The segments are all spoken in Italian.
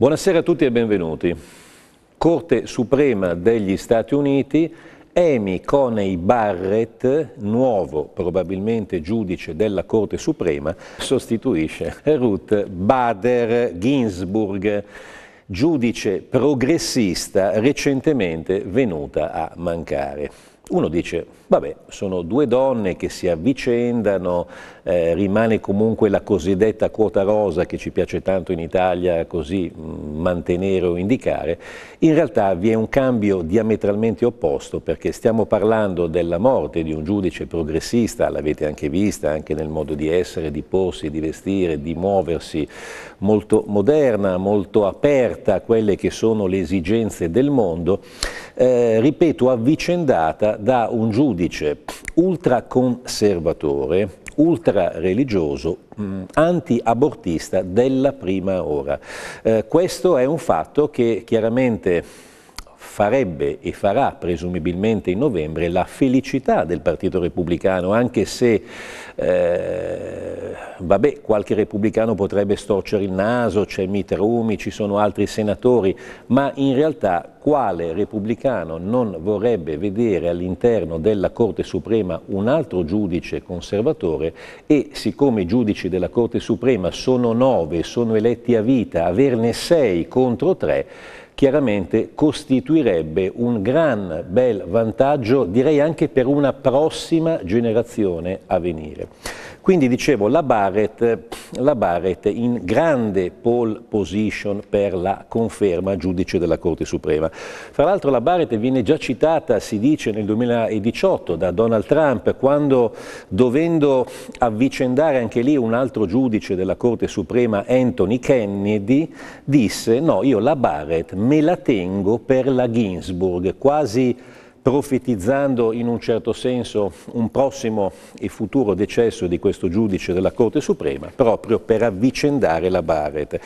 Buonasera a tutti e benvenuti. Corte Suprema degli Stati Uniti, Amy Coney Barrett, nuovo probabilmente giudice della Corte Suprema, sostituisce Ruth Bader Ginsburg, giudice progressista recentemente venuta a mancare. Uno dice, vabbè, sono due donne che si avvicendano, eh, rimane comunque la cosiddetta quota rosa che ci piace tanto in Italia così mm, mantenere o indicare. In realtà vi è un cambio diametralmente opposto perché stiamo parlando della morte di un giudice progressista, l'avete anche vista anche nel modo di essere, di porsi, di vestire, di muoversi, molto moderna, molto aperta a quelle che sono le esigenze del mondo, eh, ripeto, avvicendata da un giudice ultraconservatore, ultrareligioso, mm, anti-abortista della prima ora. Eh, questo è un fatto che chiaramente farebbe e farà presumibilmente in novembre la felicità del Partito Repubblicano, anche se eh, vabbè, qualche repubblicano potrebbe storcere il naso, c'è Mitt Rumi, ci sono altri senatori, ma in realtà quale repubblicano non vorrebbe vedere all'interno della Corte Suprema un altro giudice conservatore e siccome i giudici della Corte Suprema sono nove, sono eletti a vita, averne sei contro tre, chiaramente costituirebbe un gran bel vantaggio, direi anche per una prossima generazione a venire. Quindi dicevo, la Barrett, la Barrett in grande pole position per la conferma giudice della Corte Suprema. Fra l'altro la Barrett viene già citata, si dice, nel 2018 da Donald Trump, quando dovendo avvicendare anche lì un altro giudice della Corte Suprema, Anthony Kennedy, disse no, io la Barrett me la tengo per la Ginsburg, quasi profetizzando in un certo senso un prossimo e futuro decesso di questo giudice della Corte Suprema, proprio per avvicendare la Barrett.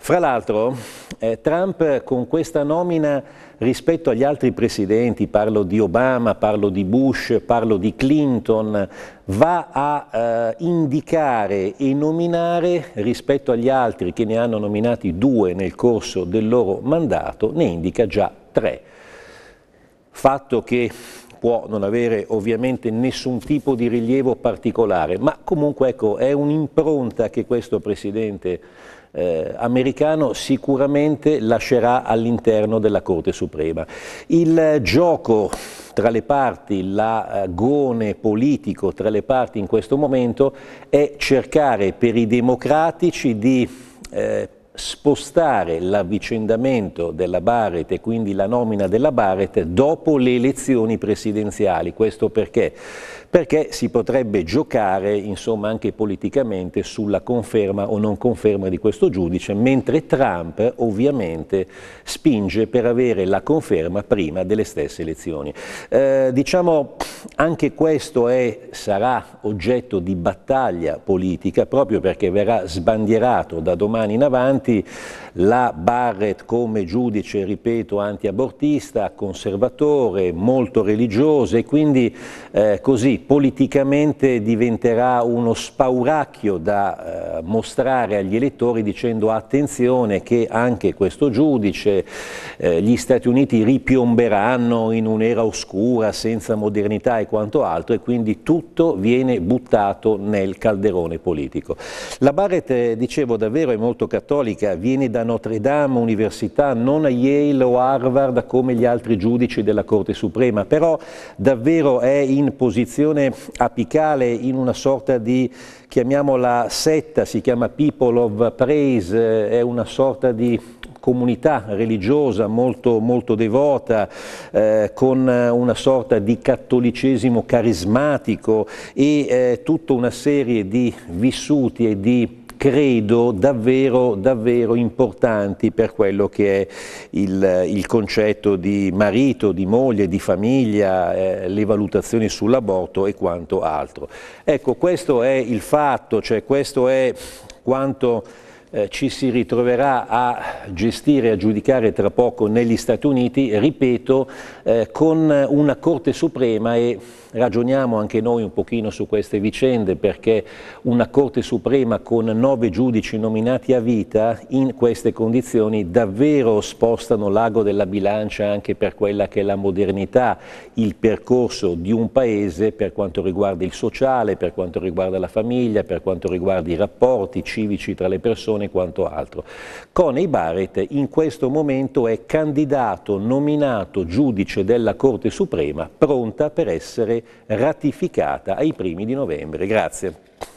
Fra l'altro eh, Trump con questa nomina rispetto agli altri presidenti, parlo di Obama, parlo di Bush, parlo di Clinton, va a eh, indicare e nominare rispetto agli altri che ne hanno nominati due nel corso del loro mandato, ne indica già tre fatto che può non avere ovviamente nessun tipo di rilievo particolare, ma comunque ecco, è un'impronta che questo Presidente eh, americano sicuramente lascerà all'interno della Corte Suprema. Il gioco tra le parti, l'agone eh, politico tra le parti in questo momento è cercare per i democratici di eh, spostare l'avvicendamento della Barrett e quindi la nomina della Barrett dopo le elezioni presidenziali. Questo perché? Perché si potrebbe giocare insomma, anche politicamente sulla conferma o non conferma di questo giudice, mentre Trump ovviamente spinge per avere la conferma prima delle stesse elezioni. Eh, diciamo anche questo è, sarà oggetto di battaglia politica proprio perché verrà sbandierato da domani in avanti 对。la Barrett come giudice, ripeto, antiabortista, conservatore, molto religioso e quindi eh, così politicamente diventerà uno spauracchio da eh, mostrare agli elettori dicendo attenzione che anche questo giudice, eh, gli Stati Uniti ripiomberanno in un'era oscura senza modernità e quanto altro e quindi tutto viene buttato nel calderone politico. La Barrett, eh, dicevo, davvero è molto cattolica, viene da Notre Dame Università, non a Yale o Harvard come gli altri giudici della Corte Suprema, però davvero è in posizione apicale, in una sorta di, chiamiamola setta, si chiama People of Praise, eh, è una sorta di comunità religiosa molto, molto devota, eh, con una sorta di cattolicesimo carismatico e eh, tutta una serie di vissuti e di credo davvero, davvero importanti per quello che è il, il concetto di marito, di moglie, di famiglia, eh, le valutazioni sull'aborto e quanto altro. Ecco, questo è il fatto, cioè questo è quanto eh, ci si ritroverà a gestire, a giudicare tra poco negli Stati Uniti, ripeto, eh, con una Corte Suprema e ragioniamo anche noi un pochino su queste vicende perché una Corte Suprema con nove giudici nominati a vita in queste condizioni davvero spostano l'ago della bilancia anche per quella che è la modernità, il percorso di un paese per quanto riguarda il sociale, per quanto riguarda la famiglia, per quanto riguarda i rapporti civici tra le persone e quanto altro. Coney Barrett in questo momento è candidato, nominato giudice della Corte Suprema, pronta per essere ratificata ai primi di novembre. Grazie.